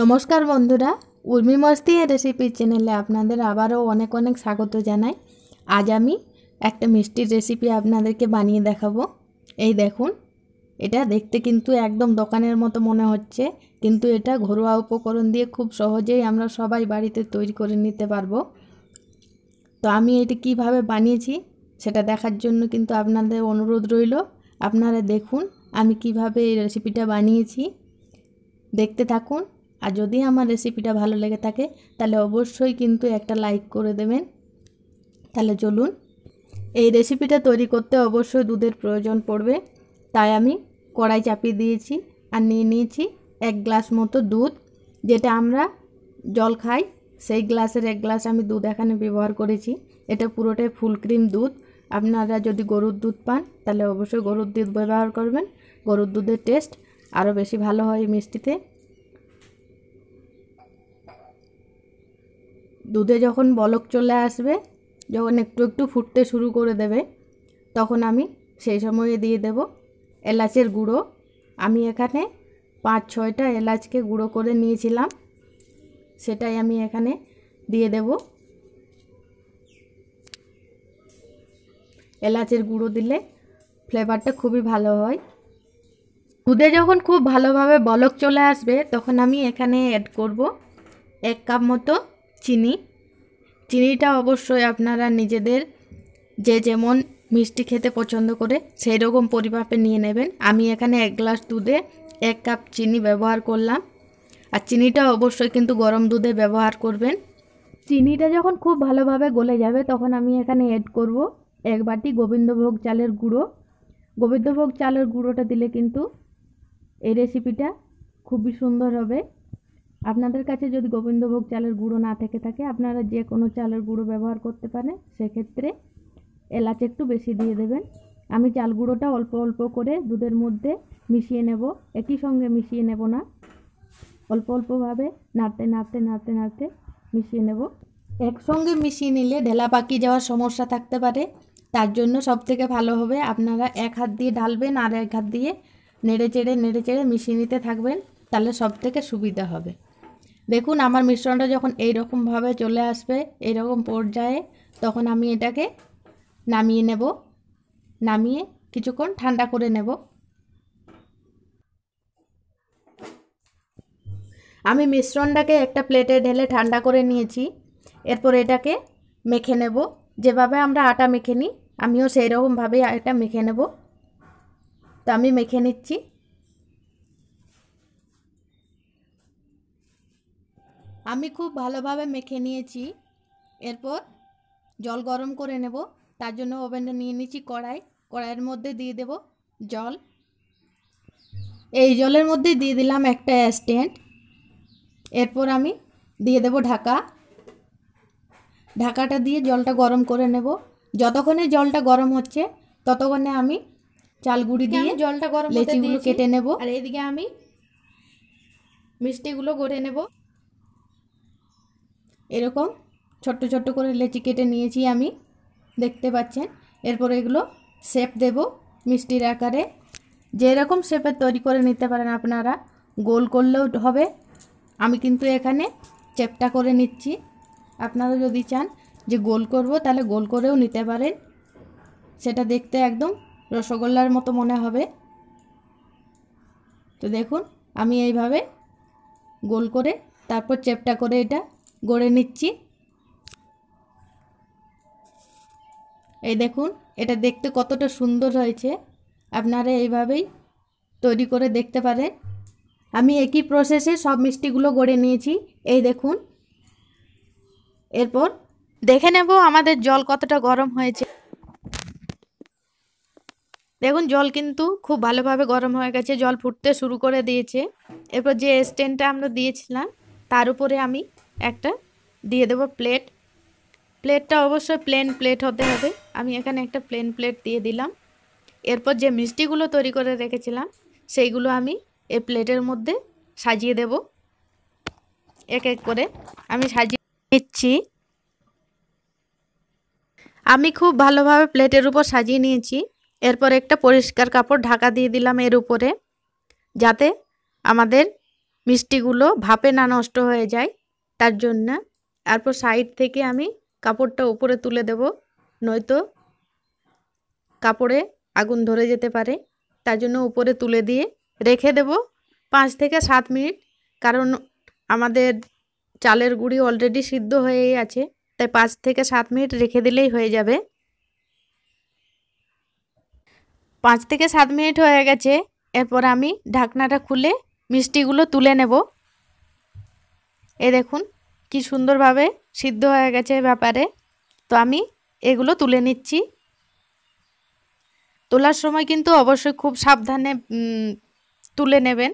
নমস্কার বন্ধুরা উর্মি মস্তি রেসিপি চ্যানেলে আপনাদের আবারও অনেক অনেক স্বাগত জানাই আজ আমি একটা মিষ্টির রেসিপি আপনাদেরকে বানিয়ে দেখাবো এই দেখুন এটা দেখতে কিন্তু একদম দোকানের মতো মনে হচ্ছে কিন্তু এটা ঘরোয়া উপকরণ দিয়ে খুব সহজেই আমরা সবাই বাড়িতে তৈরি করে নিতে পারবো তো আমি এটা কিভাবে বানিয়েছি সেটা দেখার জন্য কিন্তু আপনাদের অনুরোধ রইল আপনারা দেখুন আমি কিভাবে এই রেসিপিটা বানিয়েছি দেখতে থাকুন আর যদি আমার রেসিপিটা ভালো লেগে থাকে তাহলে অবশ্যই কিন্তু একটা লাইক করে দেবেন তাহলে চলুন এই রেসিপিটা তৈরি করতে অবশ্যই দুধের প্রয়োজন পড়বে তাই আমি কড়াই চাপিয়ে দিয়েছি আর নিয়ে নিয়েছি এক গ্লাস মতো দুধ যেটা আমরা জল খাই সেই গ্লাসের এক গ্লাস আমি দুধ এখানে ব্যবহার করেছি এটা পুরোটাই ফুল ক্রিম দুধ আপনারা যদি গরুর দুধ পান তাহলে অবশ্যই গরুর দুধ ব্যবহার করবেন গরুর দুধের টেস্ট আরও বেশি ভালো হয় মিষ্টিতে দুধে যখন বলক চলে আসবে যখন একটু একটু ফুটতে শুরু করে দেবে তখন আমি সেই সময়ে দিয়ে দেব এলাচের গুঁড়ো আমি এখানে পাঁচ ছয়টা এলাচকে গুঁড়ো করে নিয়েছিলাম সেটাই আমি এখানে দিয়ে দেব এলাচের গুঁড়ো দিলে ফ্লেভারটা খুবই ভালো হয় দুধে যখন খুব ভালোভাবে বলক চলে আসবে তখন আমি এখানে অ্যাড করব এক কাপ মতো চিনি চিনিটা অবশ্যই আপনারা নিজেদের যে যেমন মিষ্টি খেতে পছন্দ করে সেই রকম পরিমাপে নিয়ে নেবেন আমি এখানে এক গ্লাস দুধে এক কাপ চিনি ব্যবহার করলাম আর চিনিটা অবশ্যই কিন্তু গরম দুধে ব্যবহার করবেন চিনিটা যখন খুব ভালোভাবে গলে যাবে তখন আমি এখানে অ্যাড করব এক বাটি গোবিন্দভোগ চালের গুঁড়ো গোবিন্দভোগ চালের গুঁড়োটা দিলে কিন্তু এই রেসিপিটা খুবই সুন্দর হবে আপনাদের কাছে যদি গোবিন্দভোগ চালের গুঁড়ো না থেকে থাকে আপনারা যে কোনো চালের গুঁড়ো ব্যবহার করতে পারেন সেক্ষেত্রে এলাচ একটু বেশি দিয়ে দেবেন আমি চাল গুঁড়োটা অল্প অল্প করে দুধের মধ্যে মিশিয়ে নেব একই সঙ্গে মিশিয়ে নেব না অল্প অল্পভাবে নাড়তে নাড়তে নাড়তে নাড়তে মিশিয়ে নেব একসঙ্গে মিশিয়ে নিলে ঢেলা পাকিয়ে যাওয়ার সমস্যা থাকতে পারে তার জন্য সবথেকে ভালো হবে আপনারা এক হাত দিয়ে ঢালবেন আর এক হাত দিয়ে নেড়ে চেড়ে নেড়ে চেড়ে মিশিয়ে নিতে থাকবেন তাহলে সব থেকে সুবিধা হবে দেখুন আমার মিশ্রণটা যখন এইরকমভাবে চলে আসবে এইরকম পর্যায়ে তখন আমি এটাকে নামিয়ে নেব নামিয়ে কিছুক্ষণ ঠান্ডা করে নেব আমি মিশ্রণটাকে একটা প্লেটে ঢেলে ঠান্ডা করে নিয়েছি এরপর এটাকে মেখে নেব যেভাবে আমরা আটা মেখে নিই আমিও সেই রকমভাবেই এটা মেখে নেব তো আমি মেখে নিচ্ছি আমি খুব ভালোভাবে মেখে নিয়েছি এরপর জল গরম করে নেব তার জন্য ওভেনটা নিয়ে নিচ্ছি কড়াই কড়াইয়ের মধ্যে দিয়ে দেব জল এই জলের মধ্যে দিয়ে দিলাম একটা স্ট্যান্ড এরপর আমি দিয়ে দেব ঢাকা ঢাকাটা দিয়ে জলটা গরম করে নেব যতক্ষণে জলটা গরম হচ্ছে ততক্ষণে আমি চাল গুঁড়ি দিয়ে জলটা গরম লেচিগুলো কেটে নেব আর এইদিকে আমি মিষ্টিগুলো গড়ে নেব এরকম ছোট্ট ছোট্ট করে লেচি কেটে নিয়েছি আমি দেখতে পাচ্ছেন এরপর এগুলো শেপ দেব মিষ্টির আকারে যেরকম শেপে তৈরি করে নিতে পারেন আপনারা গোল করলেও হবে আমি কিন্তু এখানে চেপটা করে নিচ্ছি আপনারা যদি চান যে গোল করব তাহলে গোল করেও নিতে পারেন সেটা দেখতে একদম রসগোল্লার মতো মনে হবে তো দেখুন আমি এইভাবে গোল করে তারপর চেপটা করে এটা গড়ে নিচ্ছি এই দেখুন এটা দেখতে কতটা সুন্দর হয়েছে আপনারা এইভাবেই তৈরি করে দেখতে পারেন আমি একই প্রসেসে সব মিষ্টিগুলো গড়ে নিয়েছি এই দেখুন এরপর দেখে নেব আমাদের জল কতটা গরম হয়েছে দেখুন জল কিন্তু খুব ভালোভাবে গরম হয়ে গেছে জল ফুটতে শুরু করে দিয়েছে এরপর যে স্ট্যান্ডটা আমরা দিয়েছিলাম তার উপরে আমি একটা দিয়ে দেব প্লেট প্লেটটা অবশ্যই প্লেন প্লেট হতে হবে আমি এখানে একটা প্লেন প্লেট দিয়ে দিলাম এরপর যে মিষ্টিগুলো তৈরি করে রেখেছিলাম সেইগুলো আমি এই প্লেটের মধ্যে সাজিয়ে দেব এক এক করে আমি সাজিয়ে নিচ্ছি আমি খুব ভালোভাবে প্লেটের উপর সাজিয়ে নিয়েছি এরপর একটা পরিষ্কার কাপড় ঢাকা দিয়ে দিলাম এর উপরে যাতে আমাদের মিষ্টিগুলো ভাপে না নষ্ট হয়ে যায় তার জন্য তারপর সাইড থেকে আমি কাপড়টা উপরে তুলে দেব নয়তো কাপড়ে আগুন ধরে যেতে পারে তার জন্য উপরে তুলে দিয়ে রেখে দেব পাঁচ থেকে সাত মিনিট কারণ আমাদের চালের গুঁড়ি অলরেডি সিদ্ধ হয়েই আছে তাই পাঁচ থেকে সাত মিনিট রেখে দিলেই হয়ে যাবে পাঁচ থেকে সাত মিনিট হয়ে গেছে এরপর আমি ঢাকনাটা খুলে মিষ্টিগুলো তুলে নেব এ দেখুন কি সুন্দরভাবে সিদ্ধ হয়ে গেছে ব্যাপারে তো আমি এগুলো তুলে নিচ্ছি তোলার সময় কিন্তু অবশ্যই খুব সাবধানে তুলে নেবেন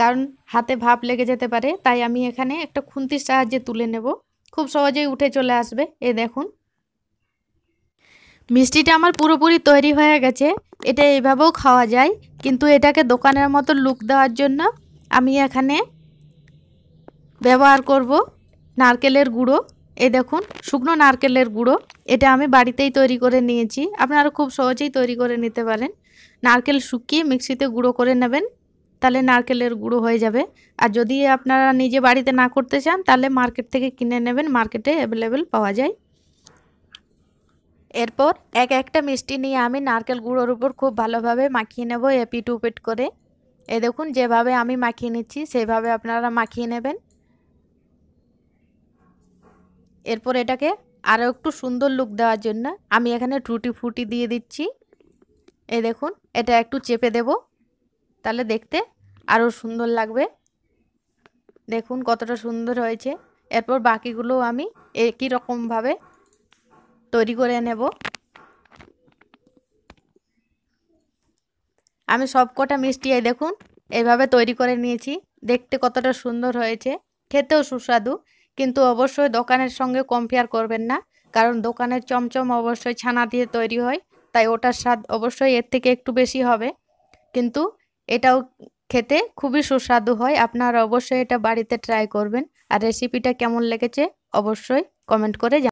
কারণ হাতে ভাপ লেগে যেতে পারে তাই আমি এখানে একটা খুন্তির সাহায্যে তুলে নেব খুব সহজেই উঠে চলে আসবে এ দেখুন মিষ্টিটা আমার পুরোপুরি তৈরি হয়ে গেছে এটা এইভাবেও খাওয়া যায় কিন্তু এটাকে দোকানের মতো লুক দেওয়ার জন্য আমি এখানে ব্যবহার করব নারকেলের গুঁড়ো এ দেখুন শুকনো নারকেলের গুঁড়ো এটা আমি বাড়িতেই তৈরি করে নিয়েছি আপনারা খুব সহজেই তৈরি করে নিতে পারেন নারকেল শুকিয়ে মিক্সিতে গুঁড়ো করে নেবেন তাহলে নারকেলের গুঁড়ো হয়ে যাবে আর যদি আপনারা নিজে বাড়িতে না করতে চান তাহলে মার্কেট থেকে কিনে নেবেন মার্কেটে অ্যাভেলেবেল পাওয়া যায় এরপর এক একটা মিষ্টি নিয়ে আমি নারকেল গুঁড়োর উপর খুব ভালোভাবে মাখিয়ে নেব এপিট উপিট করে এ দেখুন যেভাবে আমি মাখিয়ে নিচ্ছি সেভাবে আপনারা মাখিয়ে নেবেন এরপর এটাকে আরও একটু সুন্দর লুক দেওয়ার জন্য আমি এখানে ট্রুটি ফুটি দিয়ে দিচ্ছি এ দেখুন এটা একটু চেপে দেব তাহলে দেখতে আরও সুন্দর লাগবে দেখুন কতটা সুন্দর হয়েছে এরপর বাকিগুলো আমি একই রকমভাবে তৈরি করে নেব আমি সবকটা মিষ্টি এই দেখুন এইভাবে তৈরি করে নিয়েছি দেখতে কতটা সুন্দর হয়েছে খেতেও সুস্বাদু কিন্তু অবশ্যই দোকানের সঙ্গে কম্পেয়ার করবেন না কারণ দোকানের চমচম অবশ্যই ছানা দিয়ে তৈরি হয় তাই ওটার স্বাদ অবশ্যই এর থেকে একটু বেশি হবে কিন্তু এটাও খেতে খুবই সুস্বাদু হয় আপনারা অবশ্যই এটা বাড়িতে ট্রাই করবেন আর রেসিপিটা কেমন লেগেছে অবশ্যই কমেন্ট করে